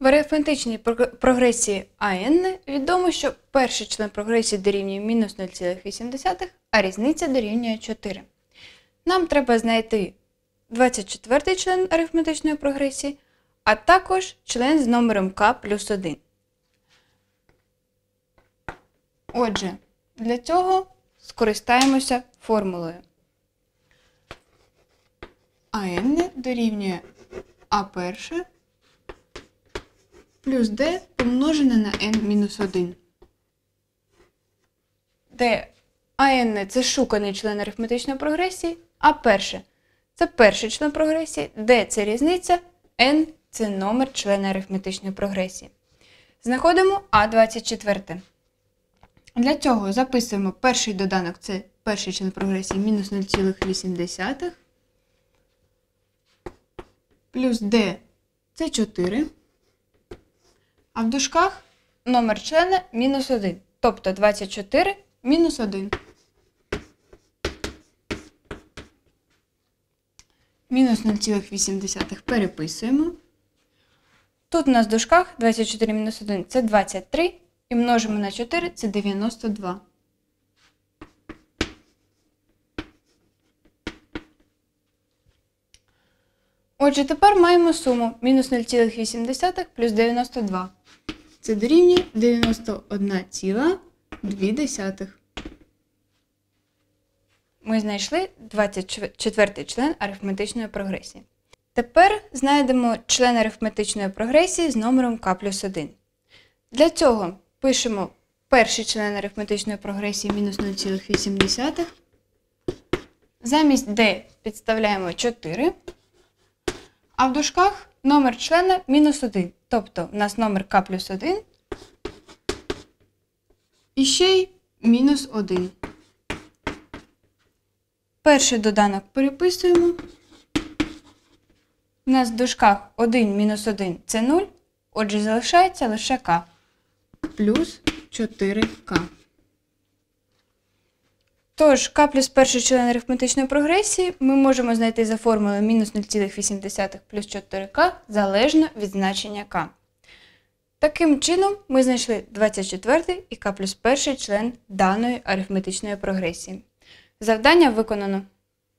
В арифметичній прогресії АН відомо, що перший член прогресії дорівнює мінус 0,8, а різниця дорівнює 4. Нам треба знайти 24 член арифметичної прогресії, а також член з номером К плюс 1. Отже, для цього скористаємося формулою. АН дорівнює А перше плюс d помножене на n-1. Де АН це шуканий член арифметичної прогресії, а перше це перший член прогресії, d це різниця, n це номер члена арифметичної прогресії. Знаходимо А24. Для цього записуємо перший доданок це перший член прогресії мінус 0,8. Плюс d це 4. А в дужках Номер члена мінус 1. Тобто 24 мінус 1. Мінус 0,8 переписуємо. Тут у нас в дужках 24 мінус 1 це 23. І множимо на 4 це 92. Отже, тепер маємо суму мінус 0,8 плюс 92. Це дорівнює 91,2. Ми знайшли 24 член арифметичної прогресії. Тепер знайдемо член арифметичної прогресії з номером k плюс 1. Для цього пишемо перший член арифметичної прогресії мінус 0,8. Замість D підставляємо 4. А в дужках номер члена мінус 1. Тобто в нас номер К плюс 1. І ще й мінус 1. Перший доданок переписуємо. У нас в дужках 1 мінус 1 це 0. Отже, залишається лише К. Плюс 4К. Тож, К плюс перший член арифметичної прогресії ми можемо знайти за формулою мінус 0,8 плюс 4К залежно від значення К. Таким чином, ми знайшли 24 і К плюс перший член даної арифметичної прогресії. Завдання виконано.